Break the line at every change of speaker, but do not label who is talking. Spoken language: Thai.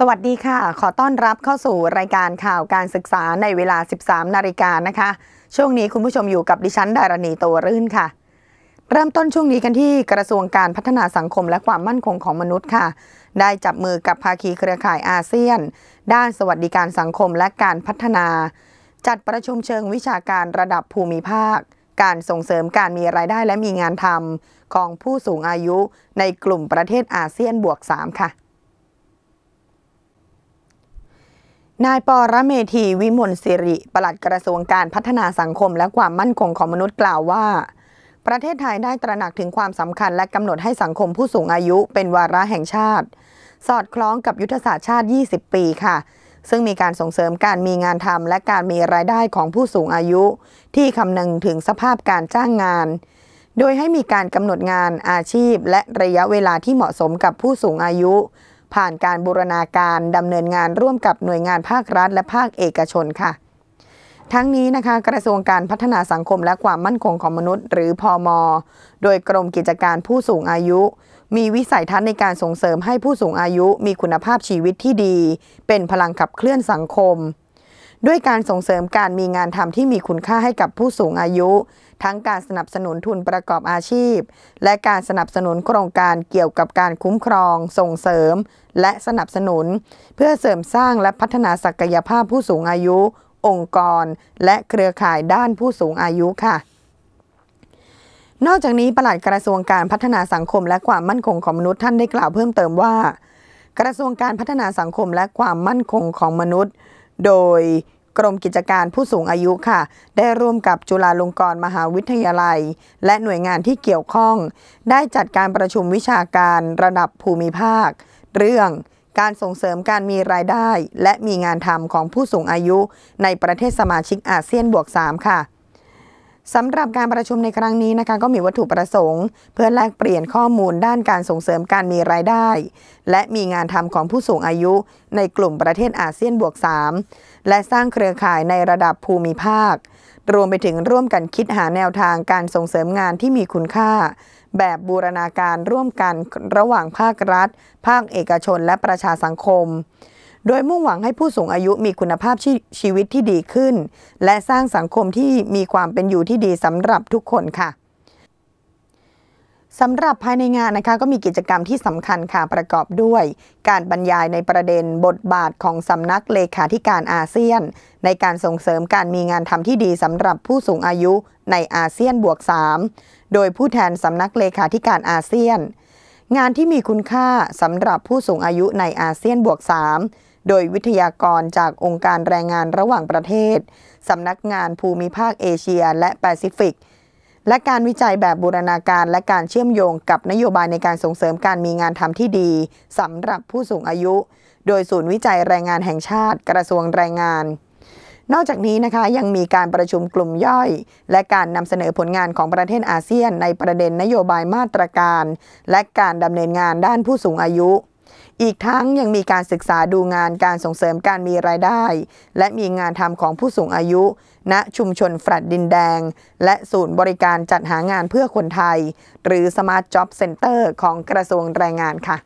สวัสดีค่ะ ขอต้อนรับเข้าสู่รายการข่าวการศึกษาในเวลา 13 นาฬิกานะคะ ช่วงนี้คุณผู้ชมอยู่กับดิฉันดารณีโตรื่นค่ะ เริ่มต้นช่วงนี้กันที่กระทรวงการพัฒนาสังคมและความมั่นคงของมนุษย์ค่ะ ได้จับมือกับภาคีเครือข่ายอาเซียน ด้านสวัสดิการสังคมและการพัฒนา จัดประชุมเชิงวิชาการระดับภูมิภาค การส่งเสริมการมีรายได้และมีงานทำของผู้สูงอายุ ในกลุ่มประเทศอาเซียนบวก 3 ค่ะนายปอระเมธีวิมลสิริ ปลัดกระทรวงการพัฒนาสังคมและความมั่นคงของมนุษย์กล่าวว่า ประเทศไทยได้ตระหนักถึงความสำคัญและกำหนดให้สังคมผู้สูงอายุเป็นวาระแห่งชาติ สอดคล้องกับยุทธศาสตร์ชาติ 20 ปีค่ะ ซึ่งมีการส่งเสริมการมีงานทำและการมีรายได้ของผู้สูงอายุ ที่คำนึงถึงสภาพการจ้างงาน โดยให้มีการกำหนดงานอาชีพ และระยะเวลาที่เหมาะสมกับผู้สูงอายุผ่านการบูรณาการดำเนินงานร่วมกับหน่วยงานภาครัฐและภาคเอกชนค่ะ ทั้งนี้นะคะ กระทรวงการพัฒนาสังคมและความมั่นคงของมนุษย์ หรือพอม โดยกรมกิจการผู้สูงอายุ มีวิสัยทัศน์ในการส่งเสริมให้ผู้สูงอายุ มีคุณภาพชีวิตที่ดี เป็นพลังขับเคลื่อนสังคมด้วยการส่งเสริมการมีงานทำที่มีคุณค่าให้กับผู้สูงอายุ ทั้งการสนับสนุนทุนประกอบอาชีพ และการสนับสนุนโครงการเกี่ยวกับการคุ้มครอง ส่งเสริม และสนับสนุน เพื่อเสริมสร้างและพัฒนาศักยภาพผู้สูงอายุ องค์กรและเครือข่ายด้านผู้สูงอายุค่ะ นอกจากนี้ปลัดกระทรวงการพัฒนาสังคม และความมั่นคงของมนุษย์ ท่านได้กล่าวเพิ่มเติมว่า กระทรวงการพัฒนาสังคมและความมั่นคงของมนุษย์ โดยกรมกิจการผู้สูงอายุค่ะ ได้ร่วมกับจุฬาลงกรณ์มหาวิทยาลัยและหน่วยงานที่เกี่ยวข้อง ได้จัดการประชุมวิชาการระดับภูมิภาค เรื่อง การส่งเสริมการมีรายได้และมีงานทำของผู้สูงอายุในประเทศสมาชิกอาเซียนบวก3ค่ะสำหรับการประชุมในครั้งนี้นะคะก็มีวัตถุประสงค์ เพื่อแลกเปลี่ยนข้อมูลด้านการส่งเสริมการมีรายได้ และมีงานทำของผู้สูงอายุ ในกลุ่มประเทศอาเซียนบวก 3 และสร้างเครือข่ายในระดับภูมิภาค รวมไปถึงร่วมกันคิดหาแนวทางการส่งเสริมงานที่มีคุณค่า แบบบูรณาการร่วมกันระหว่างภาครัฐ ภาคเอกชนและประชาสังคมโดยมุ่งหวังให้ผู้สูงอายุมีคุณภาพชีวิตที่ดีขึ้น และสร้างสังคมที่มีความเป็นอยู่ที่ดีสำหรับทุกคนค่ะสำหรับภายในงานนะคะก็มีกิจกรรมที่สำคัญค่ะประกอบด้วย การบรรยายในประเด็นบทบาทของสำนักเลขาธิการอาเซียน ในการส่งเสริมการมีงานทำที่ดีสำหรับผู้สูงอายุในอาเซียนบวก3โดยผู้แทนสำนักเลขาธิการอาเซียน งานที่มีคุณค่าสำหรับผู้สูงอายุในอาเซียนบวก3โดยวิทยากรจากองค์การแรงงานระหว่างประเทศ สำนักงานภูมิภาคเอเชียและแปซิฟิก และการวิจัยแบบบูรณาการและการเชื่อมโยงกับนโยบายในการส่งเสริมการมีงานทำที่ดี สำหรับผู้สูงอายุ โดยศูนย์วิจัยแรงงานแห่งชาติกระทรวงแรงงาน นอกจากนี้นะคะยังมีการประชุมกลุ่มย่อย และการนำเสนอผลงานของประเทศอาเซียนในประเด็นนโยบายมาตรการ และการดำเนินงานด้านผู้สูงอายุอีกทั้งยังมีการศึกษาดูงานการส่งเสริมการมีรายได้ และมีงานทำของผู้สูงอายุ ณชุมชนฝรัดดินแดง และศูนย์บริการจัดหางานเพื่อคนไทย หรือ Smart Job Center ของกระทรวงแรงงานค่ะ